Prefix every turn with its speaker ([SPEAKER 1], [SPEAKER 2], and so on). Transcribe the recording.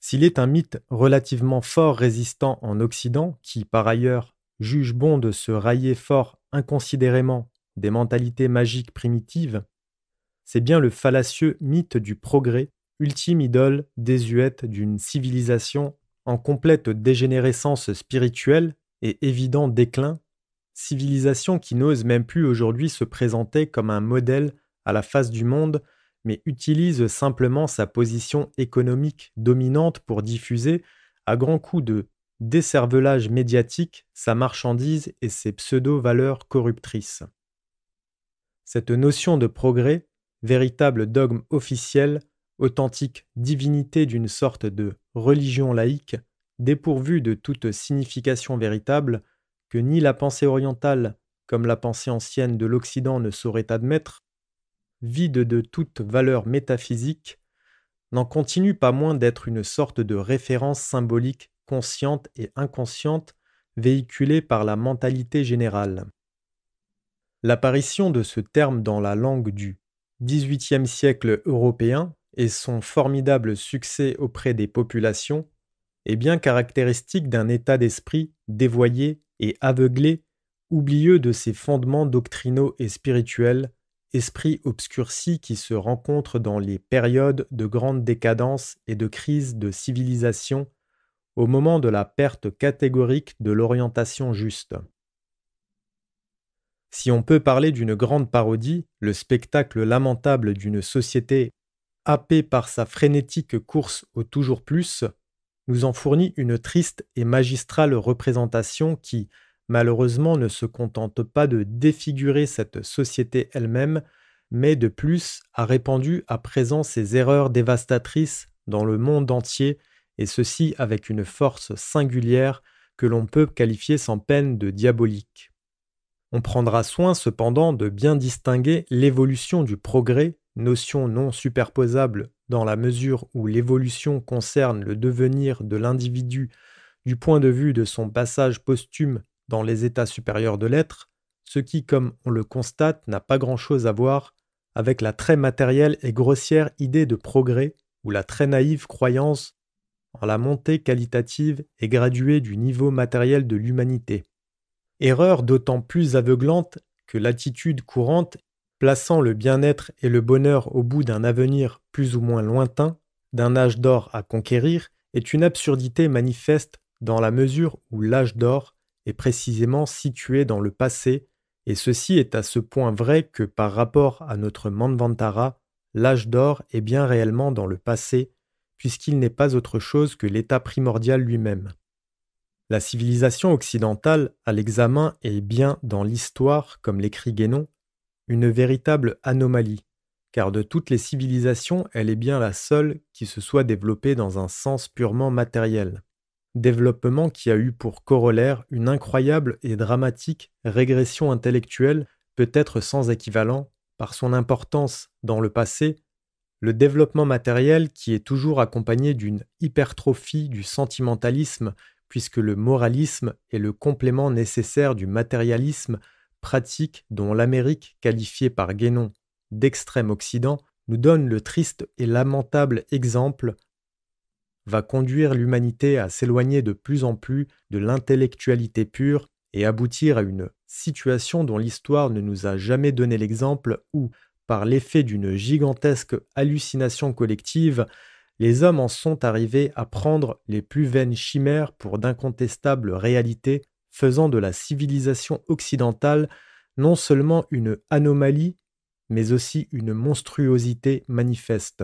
[SPEAKER 1] S'il est un mythe relativement fort résistant en Occident, qui par ailleurs juge bon de se railler fort inconsidérément des mentalités magiques primitives, c'est bien le fallacieux mythe du progrès, ultime idole désuète d'une civilisation en complète dégénérescence spirituelle et évident déclin, civilisation qui n'ose même plus aujourd'hui se présenter comme un modèle à la face du monde mais utilise simplement sa position économique dominante pour diffuser, à grands coups de décervelage médiatique, sa marchandise et ses pseudo-valeurs corruptrices. Cette notion de progrès, véritable dogme officiel, authentique divinité d'une sorte de religion laïque, dépourvue de toute signification véritable, que ni la pensée orientale, comme la pensée ancienne de l'Occident ne saurait admettre, vide de toute valeur métaphysique, n'en continue pas moins d'être une sorte de référence symbolique consciente et inconsciente véhiculée par la mentalité générale. L'apparition de ce terme dans la langue du XVIIIe siècle européen et son formidable succès auprès des populations est bien caractéristique d'un état d'esprit dévoyé et aveuglé, oublieux de ses fondements doctrinaux et spirituels, esprit obscurci qui se rencontre dans les périodes de grande décadence et de crise de civilisation au moment de la perte catégorique de l'orientation juste. Si on peut parler d'une grande parodie, le spectacle lamentable d'une société happée par sa frénétique course au toujours plus, nous en fournit une triste et magistrale représentation qui, malheureusement ne se contente pas de défigurer cette société elle-même, mais de plus a répandu à présent ses erreurs dévastatrices dans le monde entier, et ceci avec une force singulière que l'on peut qualifier sans peine de diabolique. On prendra soin cependant de bien distinguer l'évolution du progrès, notion non superposable dans la mesure où l'évolution concerne le devenir de l'individu du point de vue de son passage posthume dans les états supérieurs de l'être, ce qui, comme on le constate, n'a pas grand-chose à voir avec la très matérielle et grossière idée de progrès ou la très naïve croyance en la montée qualitative et graduée du niveau matériel de l'humanité. Erreur d'autant plus aveuglante que l'attitude courante, plaçant le bien-être et le bonheur au bout d'un avenir plus ou moins lointain, d'un âge d'or à conquérir, est une absurdité manifeste dans la mesure où l'âge d'or est précisément situé dans le passé, et ceci est à ce point vrai que par rapport à notre Manvantara, l'âge d'or est bien réellement dans le passé, puisqu'il n'est pas autre chose que l'état primordial lui-même. La civilisation occidentale, à l'examen, est bien dans l'histoire, comme l'écrit Guénon, une véritable anomalie, car de toutes les civilisations, elle est bien la seule qui se soit développée dans un sens purement matériel développement qui a eu pour corollaire une incroyable et dramatique régression intellectuelle, peut-être sans équivalent, par son importance dans le passé, le développement matériel qui est toujours accompagné d'une hypertrophie du sentimentalisme, puisque le moralisme est le complément nécessaire du matérialisme, pratique dont l'Amérique, qualifiée par Guénon d'extrême Occident, nous donne le triste et lamentable exemple va conduire l'humanité à s'éloigner de plus en plus de l'intellectualité pure et aboutir à une situation dont l'histoire ne nous a jamais donné l'exemple où, par l'effet d'une gigantesque hallucination collective, les hommes en sont arrivés à prendre les plus vaines chimères pour d'incontestables réalités, faisant de la civilisation occidentale non seulement une anomalie, mais aussi une monstruosité manifeste.